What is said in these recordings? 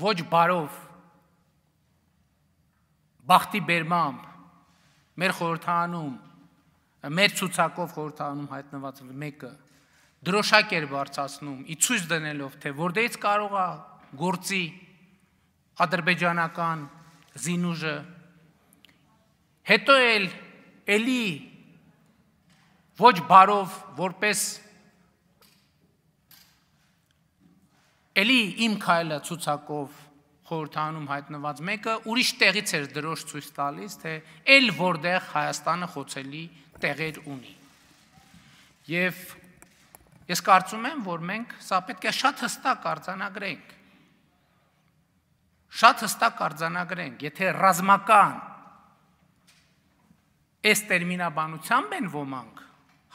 ոչ բարով բախտի բերմամբ մեր խորհրդանում մեր ցուցակով խորհրդանում հայտնված մեկը դրոշակ էր բարձացնում ի ցույց դնելով թե որտեից կարող է գործի ադրբեջանական զինուժը հետո էլ էլի ոչ բարով որպես Էլի իմ քայլը ցուցակով խորհրդանում հայտնված մեկը ուրիշ տեղից էր դրոշ ցույց տալիս, թե ել որտեղ Հայաստանը խոցելի տեղեր ունի։ Եվ ես կարծում եմ, որ մենք սա պետք է շատ հստակ արձանագրենք։ Շատ հստակ արձանագրենք, եթե ռազմական այս տերմինաբանությամբ են ոմանք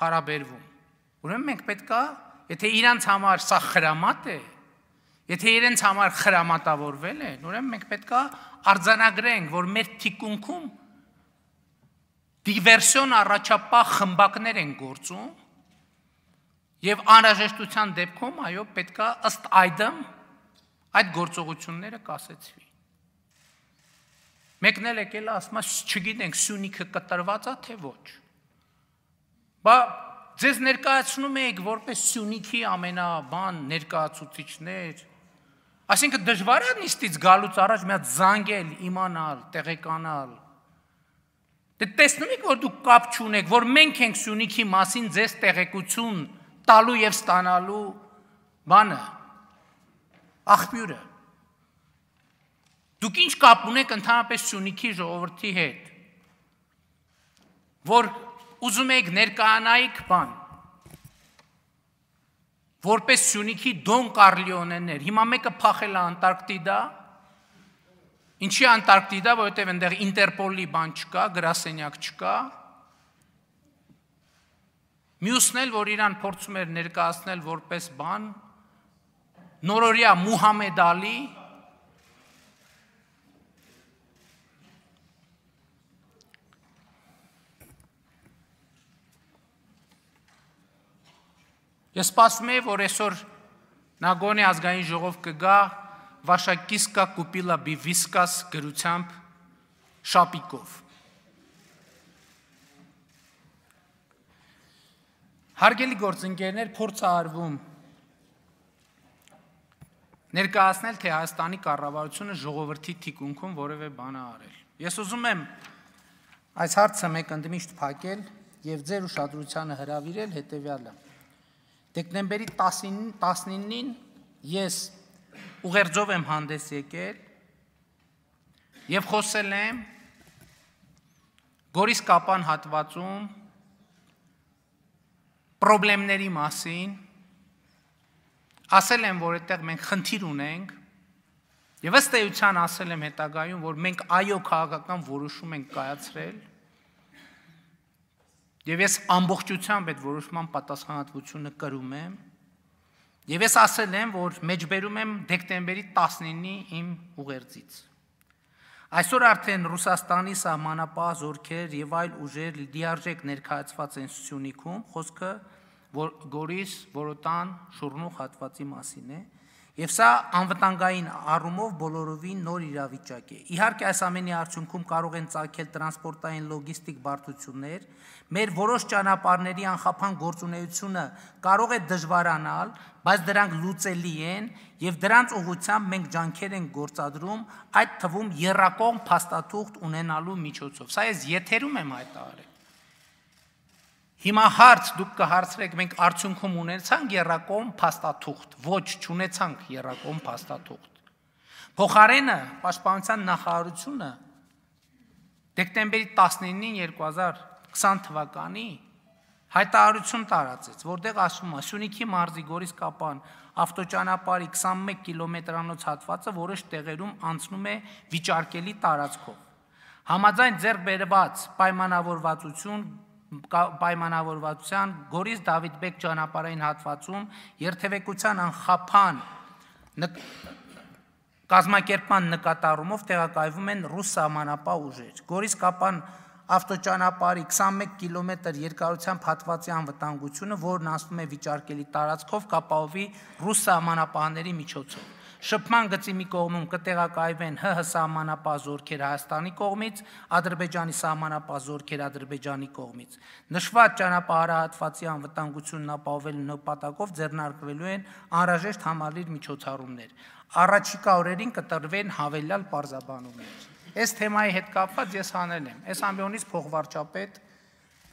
հարաբերվում, ուրեմն մենք պետքա, եթե իրանց համար սա խրամատ է, Եթե իրենց համար խրամատավորվել են, ուրեմն մենք պետքա արձանագրենք, որ մեր թիկունքում դիվերսիոն առաջապահ խմբակներ են գործում եւ անհրաժեշտության դեպքում այո պետքա ըստ այդմ այդ գործողությունները կասեցվի։ Մեկն էլ եկել է ասում է, չգիտենք Սյունիքը կտրված է թե ոչ։ Բա ձեզ ներկայացնում եք որպես Սյունիքի ամենաբան ներկայացուցիչներ, Այսինքն դժվար է նիստից գալուց առաջ մի հատ զանգել, իմանալ, տեղեկանալ։ Դե տեսնում եք, որ դու կապ չունեք, որ մենք ենք Սյունիքի մասին ձեզ տեղեկություն տալու եւ ստանալու բանը։ Աղբյուրը։ Դուք ինչ կապ ունեք ընդհանրապես Սյունիքի ժողովրդի հետ։ Որ ուզում եք ներկայանայիք բան որպես Սյունիքի Դոն Կարլիոնեներ։ Հիմա մեկը փախել է Անտարկտիդա։ Ինչի Անտարկտիդա, որովհետև այնտեղ Ինտերպոլի բան չկա, գրասենյակ չկա։ Մյուսն էլ, որ իրան փորձում էր ներկայացնել որպես բան, նորորյա Մուհամեդ Ալի, Ես սպասում եմ, որ այսօր Նագոնի ազգային ժողով կգա Վաշակիսկա Կուպիլա Բիվիսկաս գրությամբ շապիկով։ Հարգելի գործընկերներ, փորձ արվում ներկայացնել, թե Հայաստանի կառավարությունը ժողովրդի թիկունքում որևէ բան է արել։ Ես ուզում եմ այս հարցը մեկ ընդմիշտ փակել եւ ձեր ուշադրությանը հրավիրել հետեւյալը։ Դեկտեմբերի 19-ին ես ուղերձով եմ հանդես եկել եւ խոսել եմ Գորիս կապան հատվածում խնդրումների մասին ասել եմ որ այդտեղ մենք խնդիր ունենք եւ ըստ էության ասել եմ հետագայում որ մենք այո քաղաքական որոշում ենք կայացրել Եվ ես ամբողջությամբ այդ որոշման պատասխանատվությունը կրում եմ։ Եվ ես ասել եմ, որ մեջբերում եմ դեկտեմբերի 19-ի իմ ուղերձից։ Այսօր արդեն Ռուսաստանի սահմանապահ զորքեր եւ այլ ուժեր դիարժեք ներկայացված են Սյունիքում, խոսքը որ Գորիս Որոտան շուրնուխ հատվածի մասին է, Եվ սա անվտանգային առումով բոլորովին նոր իրավիճակ է։ Իհարկե այս ամենի արդյունքում կարող են ցակել տրանսպորտային լոգիստիկ բարդություններ, մեր որոշ ճանապարհների անխափան գործունեությունը կարող է դժվարանալ, բայց դրանք լուծելի են եւ դրանց ուղղությամբ մենք ջանքեր ենք գործադրում, այդ թվում երրակողմ փաստաթուղթ ունենալու միջոցով։ Սա ես եթերում եմ հայտարարել։ Հիմա հարց դուք կհարցրեք, մենք արդյունքում ունեցանք երակոմ փաստաթուղթ։ Ոչ, չունեցանք երակոմ փաստաթուղթ։ Փոխարենը Պաշտպանության նախարարությունը դեկտեմբերի 19-ին 2020 թվականի հայտարարություն տարածեց, որտեղ ասվում է Սյունիքի մարզի Գորիս կապան ավտոճանապարհի 21 կիլոմետրանոց հատվածը որոշ տեղերում անցնում է վիճարկելի տարածքով։ Համաձայն ձեռք բերված պայմանավորվածություն պայմանավորվածության Գորիս Դավիթբեկ ճանապարհային հատվածում երթևեկության անխափան նկ, կազմակերպման նկատառումով տեղակայվում են ռուս սահմանապահ ուժեր։ Գորիս կապան ավտոճանապարհի 21 կիլոմետր երկարությամբ հատվածի անվտանգությունը, որն ասվում է վիճարկելի տարածքով կապահովի ռուս սահմանապահների միջոցով։ Շփման գծի մի կողմում կտեղակայվեն ՀՀ սահմանապահ զորքեր Հայաստանի կողմից, Ադրբեջանի սահմանապահ զորքեր Ադրբեջանի կողմից։ Նշված ճանապարհահատվածի անվտանգությունն ապահովելու նպատակով ձեռնարկվելու են անհրաժեշտ համալիր միջոցառումներ։ Առաջիկա օրերին կտրվեն հավելյալ պարզաբանումներ։ Այս թեմայի հետ կապված ես հանել եմ։ Այս ամբիոնից փոխվարչապետ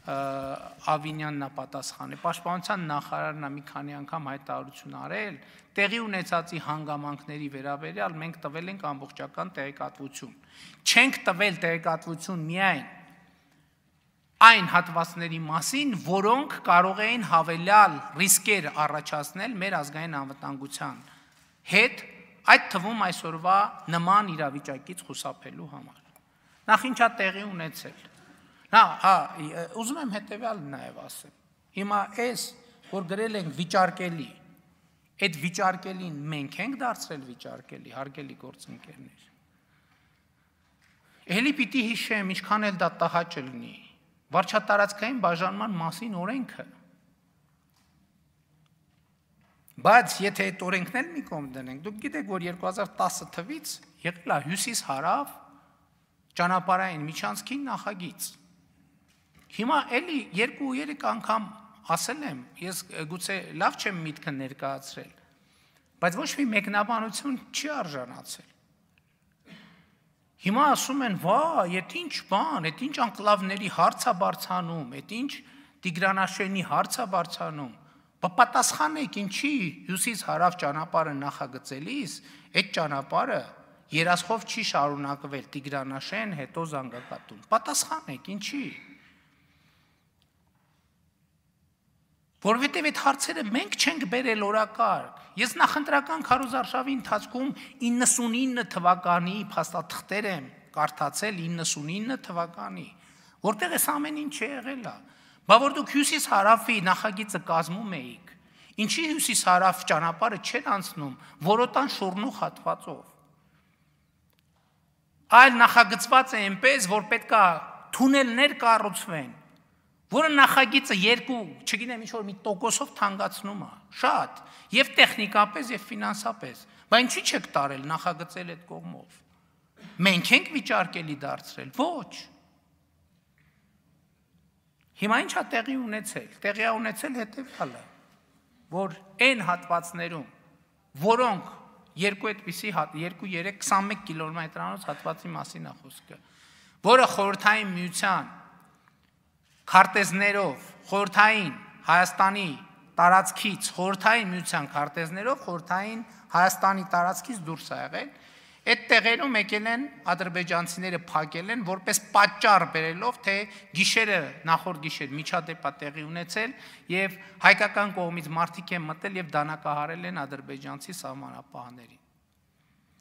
Ավինյանն է պատասխանը։ Պաշտպանության նախարարն է մի քանի անգամ հայտարարություն արել, տեղի ունեցածի հանգամանքների վերաբերյալ մենք տվել ենք ամբողջական տեղեկատվություն։ Չենք տվել տեղեկատվություն միայն այն հատվածների մասին, որոնք կարող էին հավելյալ ռիսկեր առաջացնել մեր ազգային անվտանգության հետ, այդ թվում այսօրվա նման իրավիճակից խուսափելու համար։ Նախ ինչա տեղի ունեցել Նա, ուզում եմ հետեւյալն նաև ասեմ։ Հիմա այս, որ գրել ենք վիճարկելի, այդ վիճարկելին մենք ենք դարձրել վիճարկելի, հարգելի գործընկերներ։ Էլի պիտի հիշեմ, ինչքան էլ դա տհաճ լինի, վարչատարածքային բաժանման մասին օրենքը։ Բայց եթե այդ օրենքն էլ մի կողմ դնենք, դուք գիտեք, որ 2010 թվից եղել է հյուսիս հարավ ճանապարհային միջանցքին նախագիծ Հիմա էլի 2-3 անգամ ասել եմ, ես գուցե լավ չեմ միտքը ներկայացրել, բայց ոչ մի մեկնաբանություն չի արժանացել։ Հիմա ասում են, «Վա, այդ ինչ բան, այդ ինչ անկլավների հարցա բարձանում, այդ ինչ Տիգրանաշենի հարցա բարձանում»։ Բա պատասխանեք, ինչի հյուսիս հարավ ճանապարհը նախագծելիս այդ ճանապարհը երասխով չի շարունակվել Տիգրանաշեն, հետո Զանգակատուն։ Պատասխանեք, ինչի՞։ Որովհետև այդ հարցերը մենք չենք բերել օրակարգ։ Ես նախընտրական քարոզարշավի ընթացքում 99 թվականի փաստաթղթեր եմ կարդացել 99 թվականի, որտեղ էս ամեն ինչ է եղել է։ Բա որ դուք հյուսիս հարավի նախագիծը կազմում էիք, ինչի հյուսիս հարավ ճանապարհը չեն անցնում որոտան շորնու հատվածով։ Այլ նախագծված է այնպես, որ պետքա թունելներ կառուցվեն, կա որը նախագիծը երկու, չգիտեմ, ինչ որ մի տոկոսով թանկացնում է, շատ, եւ տեխնիկապես եւ ֆինանսապես։ Բայց ինչի՞ չեք տարել նախագծել այդ կողմով։ Մենք ենք վիճարկելի դարձրել, ոչ։ Հիմա ինչա տեղի ունեցել։ Տեղի է ունեցել հետեւյալը, որ այն հատվածներում, որոնք երկու այդպիսի 2-3 21 կիլոմետրանոց հատվածի մասին է խոսքը, որը խորթային միության քարտեզներով խորթային Հայաստանի տարածքից խորթային միության քարտեզներով խորթային Հայաստանի տարածքից դուրս է եղել։ Այդ տեղերում եկել են ադրբեջանցիները փակել են որպես պատճառ բերելով թե գիշերը նախորդ գիշեր միջադեպա տեղի ունեցել եւ հայկական կողմից մարտիկ են մտել եւ դանակահարել են ադրբեջանցի սահմանապահներին։